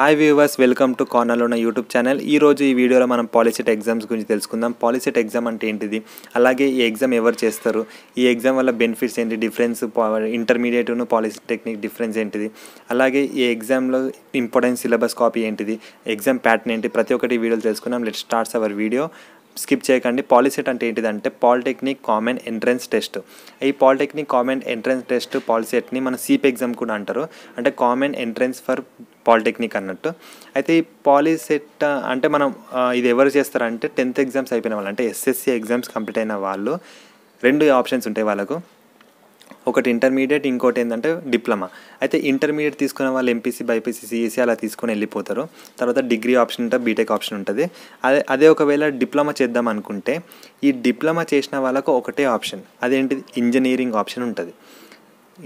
hi viewers welcome to కార్నర్లో ఉన్న YouTube channel ఈ రోజు ఈ వీడియోలో మనం పాలిసెట్ ఎగ్జామ్స్ గురించి తెలుసుకుందాం పాలిసెట్ ఎగ్జామ్ అంటే ఏంటిది అలాగే ఈ ఎగ్జామ్ ఎవరు చేస్తారు ఈ ఎగ్జామ్ వల్ల బెనిఫిట్స్ ఏంటి డిఫరెన్స్ ఇంటర్మీడియట్ను పాలిసెటెక్నిక్ డిఫరెన్స్ ఏంటిది అలాగే ఈ ఎగ్జామ్లో ఇంపార్టెంట్ సిలబస్ కాపీ ఏంటిది ఎగ్జామ్ ప్యాటర్న్ ఏంటి ప్రతి ఒక్కటి వీడియోలు తెలుసుకుందాం let starts our video skip చేయకండి పాలిసెట్ అంటే ఏంటిదంటే పాలిటెక్నిక్ కామన్ ఎంట్రన్స్ టెస్ట్ ఈ పాలిటెక్నిక్ కామన్ ఎంట్రన్స్ టెస్ట్ పాలిసెట్ని మన సీప్ ఎగ్జామ్ e కూడా అంటారు అంటే కామన్ ఎంట్రన్స్ ఫర్ పాలిటెక్నిక్ అన్నట్టు అయితే ఈ పాలిసెట్ అంటే మనం ఇది ఎవరు చేస్తారంటే టెన్త్ ఎగ్జామ్స్ అయిపోయిన వాళ్ళు అంటే ఎస్ఎస్సి ఎగ్జామ్స్ కంప్లీట్ అయిన వాళ్ళు రెండు ఆప్షన్స్ ఉంటాయి వాళ్ళకు ఒకటి ఇంటర్మీడియట్ ఇంకోటి ఏంటంటే డిప్లొమా అయితే ఇంటర్మీడియట్ తీసుకునే వాళ్ళు ఎంపీసీ బైపీసీ సిఎస్సి అలా తీసుకొని వెళ్ళిపోతారు తర్వాత డిగ్రీ ఆప్షన్ ఉంటుంది బీటెక్ ఆప్షన్ ఉంటుంది అదే అదే ఒకవేళ డిప్లొమా చేద్దాం అనుకుంటే ఈ డిప్లొమా చేసిన వాళ్ళకు ఒకటే ఆప్షన్ అదేంటిది ఇంజనీరింగ్ ఆప్షన్ ఉంటుంది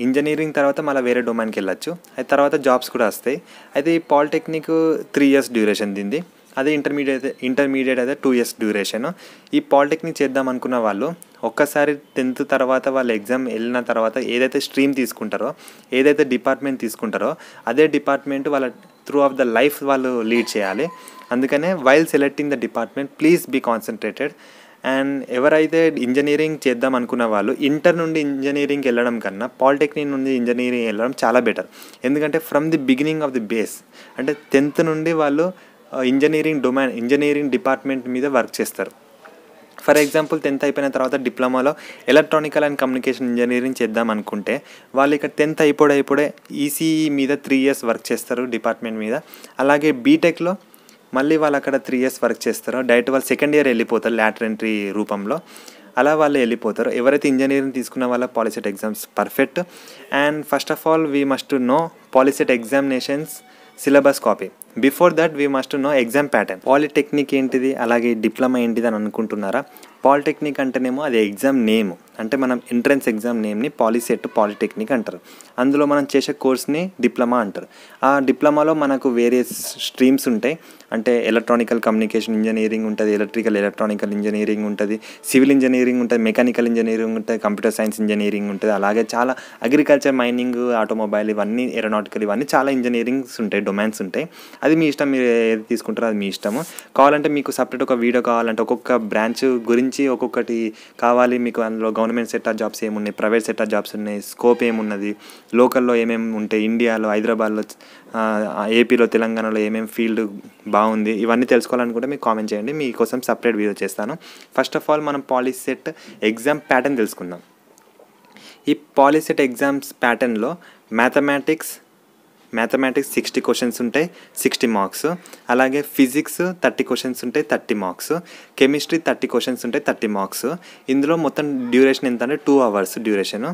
ఇంజనీరింగ్ తర్వాత మళ్ళీ వేరే డొమైన్కి వెళ్ళచ్చు అది తర్వాత జాబ్స్ కూడా వస్తాయి అయితే ఈ పాలిటెక్నిక్ త్రీ ఇయర్స్ డ్యూరేషన్ దింది అదే ఇంటర్మీడియట్ ఇంటర్మీడియట్ అయితే టూ ఇయర్స్ డ్యూరేషన్ ఈ పాలిటెక్నిక్ చేద్దాం అనుకున్న వాళ్ళు ఒక్కసారి టెన్త్ తర్వాత వాళ్ళు ఎగ్జామ్ వెళ్ళిన తర్వాత ఏదైతే స్ట్రీమ్ తీసుకుంటారో ఏదైతే డిపార్ట్మెంట్ తీసుకుంటారో అదే డిపార్ట్మెంట్ వాళ్ళ త్రూ ఆఫ్ ద లైఫ్ వాళ్ళు లీడ్ చేయాలి అందుకనే while selecting the department please be concentrated and ఎవరైతే ఇంజనీరింగ్ చేద్దాం అనుకున్న వాళ్ళు ఇంటర్ నుండి ఇంజనీరింగ్కి వెళ్ళడం కన్నా పాలిటెక్నిక్ నుండి ఇంజనీరింగ్ వెళ్ళడం చాలా బెటర్ ఎందుకంటే from the beginning of the base అంటే టెన్త్ నుండి వాళ్ళు ఇంజనీరింగ్ డొమైన్ ఇంజనీరింగ్ డిపార్ట్మెంట్ మీద వర్క్ చేస్తారు ఫర్ ఎగ్జాంపుల్ టెన్త్ అయిపోయిన తర్వాత డిప్లొమాలో ఎలక్ట్రానికల్ అండ్ కమ్యూనికేషన్ ఇంజనీరింగ్ చేద్దాం అనుకుంటే వాళ్ళు ఇక్కడ టెన్త్ అయిపోయి అయిపోయి ఈసీఈ మీద త్రీ ఇయర్స్ వర్క్ చేస్తారు డిపార్ట్మెంట్ మీద అలాగే బీటెక్లో మళ్ళీ వాళ్ళు అక్కడ త్రీ ఇయర్స్ వర్క్ చేస్తారో డైరెక్ట్ వాళ్ళు సెకండ్ ఇయర్ వెళ్ళిపోతారు లాటర్ ఎంట్రీ రూపంలో అలా వాళ్ళు వెళ్ళిపోతారు ఎవరైతే ఇంజనీరింగ్ తీసుకున్న వాళ్ళ POLYCET exams perfect and first of all we must know POLYCET examinations syllabus copy before that we must know exam pattern polytechnic ఏంటిది అలాగే డిప్లొమా ఏంటిది అని అనుకుంటున్నారా పాలిటెక్నిక్ అంటేనేమో అది ఎగ్జామ్ నేమ్ అంటే మనం ఎంట్రన్స్ ఎగ్జామ్ నేమ్ని పాలిసెట్ పాలిటెక్నిక్ అంటారు అందులో మనం చేసే కోర్స్ని డిప్లొమా అంటారు ఆ డిప్లొమాలో మనకు వేరే స్ట్రీమ్స్ ఉంటాయి అంటే ఎలక్ట్రానికల్ కమ్యూనికేషన్ ఇంజనీరింగ్ ఉంటుంది ఎలక్ట్రికల్ ఎలక్ట్రానికల్ ఇంజనీరింగ్ ఉంటుంది సివిల్ ఇంజనీరింగ్ ఉంటుంది మెకానికల్ ఇంజనీరింగ్ ఉంటుంది కంప్యూటర్ సైన్స్ ఇంజనీరింగ్ ఉంటుంది అలాగే చాలా అగ్రికల్చర్ మైనింగ్ ఆటోమొబైల్ ఇవన్నీ ఎరోనాటికల్ ఇవన్నీ చాలా ఇంజనీరింగ్స్ ఉంటాయి డొమైన్స్ ఉంటాయి అది మీ ఇష్టం మీరు ఏది తీసుకుంటారో అది మీ ఇష్టము కావాలంటే మీకు సపరేట్ ఒక వీడియో కావాలంటే ఒక్కొక్క బ్రాంచ్ గురించి ఒక్కొక్కటి కావాలి మీకు అందులో గవర్నమెంట్ సెట్టా జాబ్స్ ఏమున్నాయి ప్రైవేట్ సెక్టార్ జాబ్స్ ఉన్నాయి స్కోప్ ఏమున్నది లోకల్లో ఏమేమి ఉంటాయి ఇండియాలో హైదరాబాద్లో ఏపీలో తెలంగాణలో ఏమేమి ఫీల్డ్ బాగుంది ఇవన్నీ తెలుసుకోవాలనుకుంటే మీకు కామెంట్ చేయండి మీకోసం సపరేట్ వీడియో చేస్తాను ఫస్ట్ ఆఫ్ ఆల్ మనం పాలిసీ సెట్ ఎగ్జామ్ ప్యాటర్న్ తెలుసుకుందాం ఈ పాలిసెట్ ఎగ్జామ్స్ ప్యాటర్న్లో మ్యాథమెటిక్స్ మ్యాథమెటిక్స్ సిక్స్టీ క్వశ్చన్స్ ఉంటాయి సిక్స్టీ మార్క్స్ అలాగే ఫిజిక్స్ థర్టీ క్వశ్చన్స్ ఉంటాయి thirty marks chemistry thirty questions ఉంటాయి థర్టీ మార్క్స్ ఇందులో మొత్తం డ్యూరేషన్ ఎంత అంటే టూ అవర్స్ డ్యూరేషను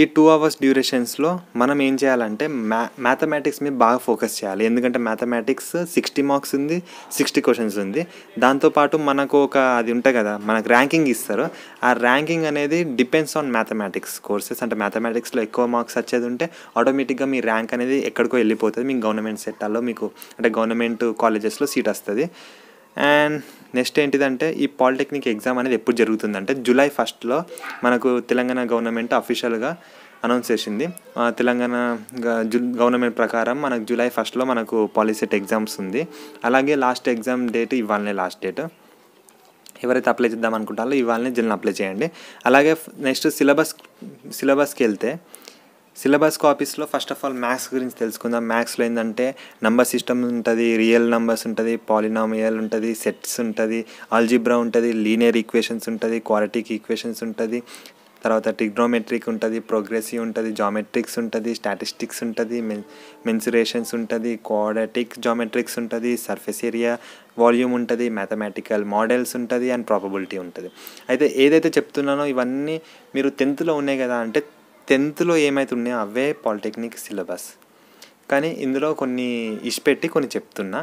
ఈ టూ అవర్స్ డ్యూరేషన్స్లో మనం ఏం చేయాలంటే మ్యా మ్యాథమెటిక్స్ మీద బాగా ఫోకస్ చేయాలి ఎందుకంటే మ్యాథమెటిక్స్ సిక్స్టీ మార్క్స్ ఉంది సిక్స్టీ క్వశ్చన్స్ ఉంది దాంతోపాటు మనకు ఒక అది ఉంటుంది కదా మనకు ర్యాంకింగ్ ఇస్తారు ఆ ర్యాంకింగ్ అనేది డిపెండ్స్ ఆన్ మ్యాథమెటిక్స్ కోర్సెస్ అంటే మ్యాథమెటిక్స్లో ఎక్కువ మార్క్స్ వచ్చేది ఉంటే ఆటోమేటిక్గా మీ ర్యాంక్ అనేది ఎక్కడికో వెళ్ళిపోతుంది మీకు గవర్నమెంట్ సెట్టాల్లో మీకు అంటే గవర్నమెంట్ కాలేజెస్లో సీట్ వస్తుంది అండ్ నెక్స్ట్ ఏంటిదంటే ఈ పాలిటెక్నిక్ ఎగ్జామ్ అనేది ఎప్పుడు జరుగుతుందంటే జూలై ఫస్ట్లో మనకు తెలంగాణ గవర్నమెంట్ అఫీషియల్గా అనౌన్స్ చేసింది తెలంగాణ గవర్నమెంట్ ప్రకారం మనకు జూలై ఫస్ట్లో మనకు పాలిసెట్ ఎగ్జామ్స్ ఉంది అలాగే లాస్ట్ ఎగ్జామ్ డేట్ ఇవాళనే లాస్ట్ డేట్ ఎవరైతే అప్లై చేద్దాం అనుకుంటారో ఇవాళనే జిల్లా అప్లై చేయండి అలాగే నెక్స్ట్ సిలబస్ సిలబస్కి వెళ్తే సిలబస్ కాపీస్లో ఫస్ట్ ఆఫ్ ఆల్ మ్యాథ్స్ గురించి తెలుసుకుందాం మ్యాథ్స్లో ఏంటంటే నంబర్ సిస్టమ్ ఉంటుంది రియల్ నంబర్స్ ఉంటుంది పాలినామియల్ ఉంటుంది సెట్స్ ఉంటుంది ఆల్జిబ్రా ఉంటుంది లీనియర్ ఈక్వేషన్స్ ఉంటుంది క్వాలిటిక్ ఈక్వేషన్స్ ఉంటుంది తర్వాత టిగ్నోమెట్రిక్ ఉంటుంది ప్రోగ్రెసివ్ ఉంటుంది జామెట్రిక్స్ ఉంటుంది స్టాటిస్టిక్స్ ఉంటుంది మెన్ మెన్సురేషన్స్ ఉంటుంది కోడటిక్ జామెట్రిక్స్ ఉంటుంది సర్ఫేస్ ఏరియా వాల్యూమ్ ఉంటుంది మ్యాథమెటికల్ మోడల్స్ ఉంటుంది అండ్ ప్రాబబిలిటీ ఉంటుంది అయితే ఏదైతే చెప్తున్నానో ఇవన్నీ మీరు టెన్త్లో ఉన్నాయి కదా అంటే టెన్త్లో ఏమైతే ఉన్నాయో అవే పాలిటెక్నిక్ సిలబస్ కానీ ఇందులో కొన్ని ఇష్ పెట్టి కొన్ని చెప్తున్నా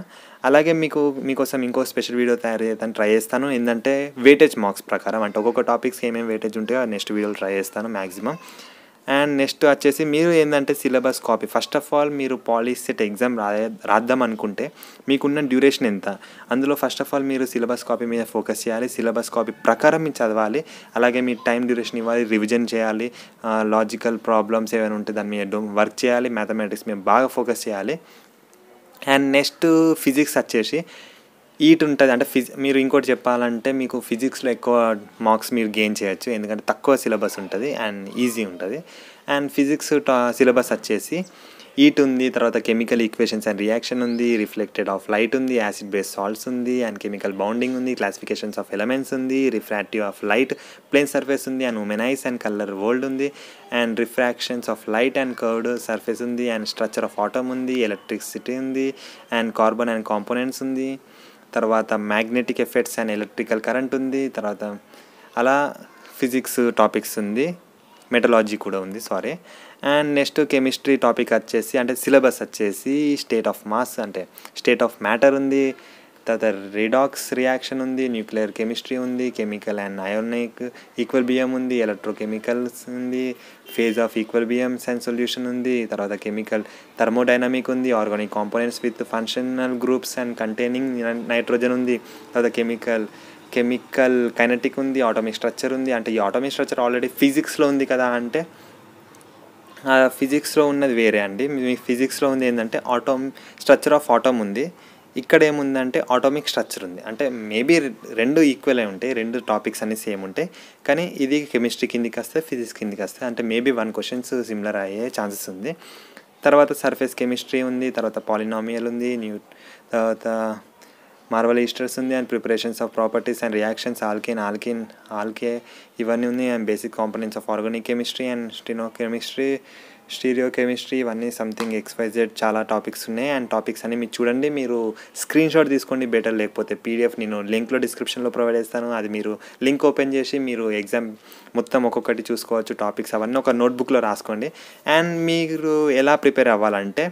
అలాగే మీకు మీకోసం ఇంకో స్పెషల్ వీడియో తయారు చేస్తాను ట్రై చేస్తాను ఏంటంటే వెయిటేజ్ మార్క్స్ ప్రకారం అంటే ఒక్కొక్క టాపిక్స్కి ఏమేమి వేటేజ్ ఉంటాయో నెక్స్ట్ వీడియోలో ట్రై చేస్తాను మ్యాక్సిమం అండ్ నెక్స్ట్ వచ్చేసి మీరు ఏంటంటే syllabus copy first of all మీరు పాలిసెట్ ఎగ్జామ్ రాయ రాద్దాం అనుకుంటే మీకున్న డ్యూరేషన్ ఎంత అందులో ఫస్ట్ ఆఫ్ ఆల్ మీరు సిలబస్ కాపీ మీద ఫోకస్ చేయాలి సిలబస్ కాపీ ప్రకారం మీరు చదవాలి అలాగే మీ టైం డ్యూరేషన్ ఇవ్వాలి రివిజన్ చేయాలి లాజికల్ ప్రాబ్లమ్స్ ఏమైనా ఉంటే దాని మీద వర్క్ చేయాలి మ్యాథమెటిక్స్ మీద బాగా ఫోకస్ చేయాలి అండ్ నెక్స్ట్ ఫిజిక్స్ వచ్చేసి ఈట్ ఉంటుంది అంటే ఫిజి మీరు ఇంకోటి చెప్పాలంటే మీకు ఫిజిక్స్లో ఎక్కువ మార్క్స్ మీరు గెయిన్ చేయొచ్చు ఎందుకంటే తక్కువ సిలబస్ ఉంటుంది అండ్ ఈజీ ఉంటుంది అండ్ ఫిజిక్స్ సిలబస్ వచ్చేసి ఈట్ ఉంది తర్వాత కెమికల్ ఈక్వేషన్స్ అండ్ రియాక్షన్ ఉంది రిఫ్లెక్టెడ్ ఆఫ్ లైట్ ఉంది యాసిడ్ బేస్ సాల్ట్స్ ఉంది అండ్ కెమికల్ బౌండింగ్ ఉంది క్లాసిఫికేషన్స్ ఆఫ్ ఎలమెంట్స్ ఉంది refractive of light plane surface ఉంది అండ్ ఉమెనైస్ అండ్ కలర్ వరల్డ్ ఉంది and refractions of light and curved surface ఉంది and structure of atom ఉంది electricity ఉంది అండ్ కార్బన్ అండ్ కాంపోనెంట్స్ ఉంది తర్వాత magnetic effects and electrical current ఉంది తర్వాత అలా ఫిజిక్స్ టాపిక్స్ ఉంది మెటలాజీ కూడా ఉంది sorry and next chemistry topic వచ్చేసి అంటే సిలబస్ వచ్చేసి స్టేట్ ఆఫ్ మాస్ అంటే స్టేట్ ఆఫ్ మ్యాటర్ ఉంది తర్వాత రిడాక్స్ రియాక్షన్ ఉంది న్యూక్లియర్ కెమిస్ట్రీ ఉంది chemical and ionic equilibrium ఉంది ఎలక్ట్రోకెమికల్స్ ఉంది phase of equilibriums and solution ఉంది తర్వాత కెమికల్ థర్మోడైనమిక్ ఉంది organic components with functional groups and containing nitrogen ఉంది తర్వాత కెమికల్ కెమికల్ కైనటిక్ ఉంది ఆటోమిక్ స్ట్రక్చర్ ఉంది అంటే ఈ ఆటోమిక్ స్ట్రక్చర్ ఆల్రెడీ ఫిజిక్స్లో ఉంది కదా అంటే ఫిజిక్స్లో ఉన్నది వేరే అండి మీ ఫిజిక్స్లో ఉంది ఏంటంటే ఆటోమ్ స్ట్రక్చర్ ఆఫ్ ఆటోమ్ ఉంది ఇక్కడ ఏముందంటే ఆటోమిక్ స్ట్రక్చర్ ఉంది అంటే మేబీ రెండు ఈక్వల్ అయి ఉంటాయి రెండు టాపిక్స్ అన్ని సేమ్ ఉంటాయి కానీ ఇది కెమిస్ట్రీ కిందికి వస్తే ఫిజిక్స్ కిందికి వస్తే అంటే మేబీ వన్ క్వశ్చన్స్ సిమిలర్ అయ్యే ఛాన్సెస్ ఉంది తర్వాత సర్ఫేస్ కెమిస్ట్రీ ఉంది తర్వాత పాలినామియల్ ఉంది న్యూ తర్వాత మార్వల్ ఈస్టర్స్ ఉంది and preparations of properties and reactions alkyne alkyne ఆల్కే ఇవన్నీ ఉన్నాయి and basic components of organic chemistry and స్టినో కెమిస్ట్రీ స్టీరియో కెమిస్ట్రీ ఇవన్నీ సంథింగ్ ఎక్స్పైజెడ్ చాలా టాపిక్స్ ఉన్నాయి అండ్ టాపిక్స్ అన్ని మీరు చూడండి మీరు స్క్రీన్ షాట్ తీసుకోండి బెటర్ లేకపోతే పీడిఎఫ్ నేను లింక్లో డిస్క్రిప్షన్లో ప్రొవైడ్ చేస్తాను అది మీరు లింక్ ఓపెన్ చేసి మీరు ఎగ్జామ్ మొత్తం ఒక్కొక్కటి చూసుకోవచ్చు టాపిక్స్ అవన్నీ ఒక నోట్బుక్లో రాసుకోండి అండ్ మీరు ఎలా ప్రిపేర్ అవ్వాలంటే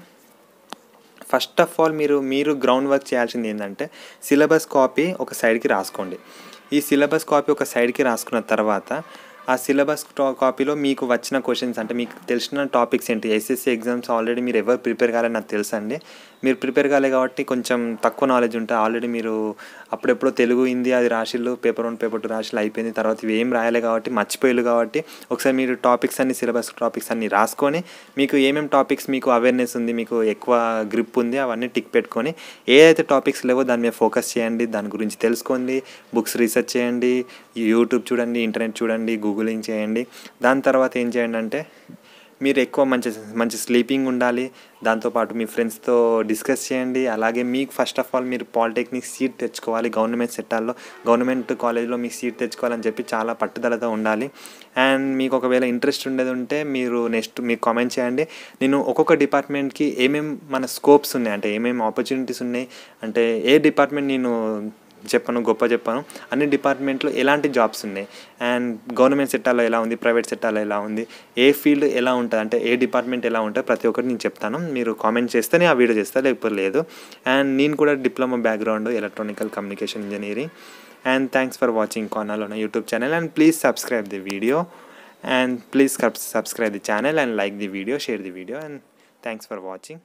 ఫస్ట్ ఆఫ్ ఆల్ మీరు మీరు గ్రౌండ్ వర్క్ చేయాల్సింది ఏంటంటే సిలబస్ కాపీ ఒక సైడ్కి రాసుకోండి ఈ సిలబస్ కాపీ ఒక సైడ్కి రాసుకున్న తర్వాత ఆ సిలబస్ కాపీలో మీకు వచ్చిన క్వశ్చన్స్ అంటే మీకు తెలిసిన టాపిక్స్ ఏంటి ఎస్ఎస్సీ ఎగ్జామ్స్ ఆల్రెడీ మీరు ఎవరు ప్రిపేర్ కావాలని నాకు తెలుసండి మీరు ప్రిపేర్ కాలే కాబట్టి కొంచెం తక్కువ నాలెడ్జ్ ఉంటుంది ఆల్రెడీ మీరు అప్పుడెప్పుడో తెలుగు హిందీ అది రాసిళ్ళు పేపర్ వన్ పేపర్ టూ రాసిలు అయిపోయింది తర్వాత ఇవి ఏం రాయాలి కాబట్టి మర్చిపోయారు కాబట్టి ఒకసారి మీరు టాపిక్స్ అన్ని సిలబస్ టాపిక్స్ అన్ని రాసుకొని మీకు ఏమేమి టాపిక్స్ మీకు అవేర్నెస్ ఉంది మీకు ఎక్కువ గ్రిప్ ఉంది అవన్నీ టిక్ పెట్టుకొని ఏదైతే టాపిక్స్ లేవో దాని మీద ఫోకస్ చేయండి దాని గురించి తెలుసుకోండి బుక్స్ రీసెర్చ్ చేయండి యూట్యూబ్ చూడండి ఇంటర్నెట్ చూడండి గూగులింగ్ చేయండి దాని తర్వాత ఏం చేయండి అంటే మీరు ఎక్కువ మంచి మంచి స్లీపింగ్ ఉండాలి దాంతోపాటు మీ ఫ్రెండ్స్తో డిస్కస్ చేయండి అలాగే మీకు ఫస్ట్ ఆఫ్ ఆల్ మీరు పాలిటెక్నిక్ సీట్ తెచ్చుకోవాలి గవర్నమెంట్ సెట్టాల్లో గవర్నమెంట్ కాలేజ్లో మీకు సీట్ తెచ్చుకోవాలని చెప్పి చాలా పట్టుదలతో ఉండాలి అండ్ మీకు ఒకవేళ ఇంట్రెస్ట్ ఉండేది ఉంటే మీరు నెక్స్ట్ మీకు కామెంట్ చేయండి నేను ఒక్కొక్క డిపార్ట్మెంట్కి ఏమేమి మన స్కోప్స్ ఉన్నాయి అంటే ఏమేమి ఆపర్చునిటీస్ ఉన్నాయి అంటే ఏ డిపార్ట్మెంట్ నేను చెప్పను గొప్ప చెప్పను అన్ని డిపార్ట్మెంట్లో ఎలాంటి జాబ్స్ ఉన్నాయి అండ్ గవర్నమెంట్ సెక్టార్లో ఎలా ఉంది ప్రైవేట్ సెక్టార్లో ఎలా ఉంది ఏ ఫీల్డ్ ఎలా ఉంటుంది అంటే ఏ డిపార్ట్మెంట్ ఎలా ఉంటుంది ప్రతి ఒక్కటి నేను చెప్తాను మీరు కామెంట్ చేస్తేనే ఆ వీడియో చేస్తా లేకపోతే లేదు అండ్ నేను కూడా diploma background electronical communication engineering and thanks for watching కానాలో నా YouTube channel and please subscribe the video and please subscribe the channel and like the video share the video and thanks for watching